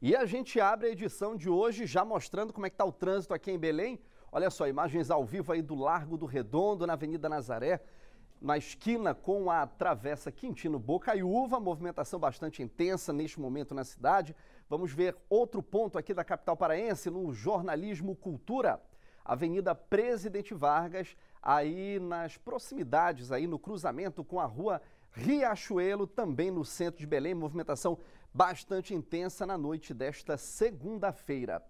E a gente abre a edição de hoje já mostrando como é que está o trânsito aqui em Belém. Olha só, imagens ao vivo aí do Largo do Redondo, na Avenida Nazaré, na esquina com a Travessa Quintino Bocaiúva, movimentação bastante intensa neste momento na cidade. Vamos ver outro ponto aqui da capital paraense no jornalismo Cultura. Avenida Presidente Vargas, aí nas proximidades, aí no cruzamento com a Rua Riachuelo, também no centro de Belém, movimentação bastante intensa na noite desta segunda-feira.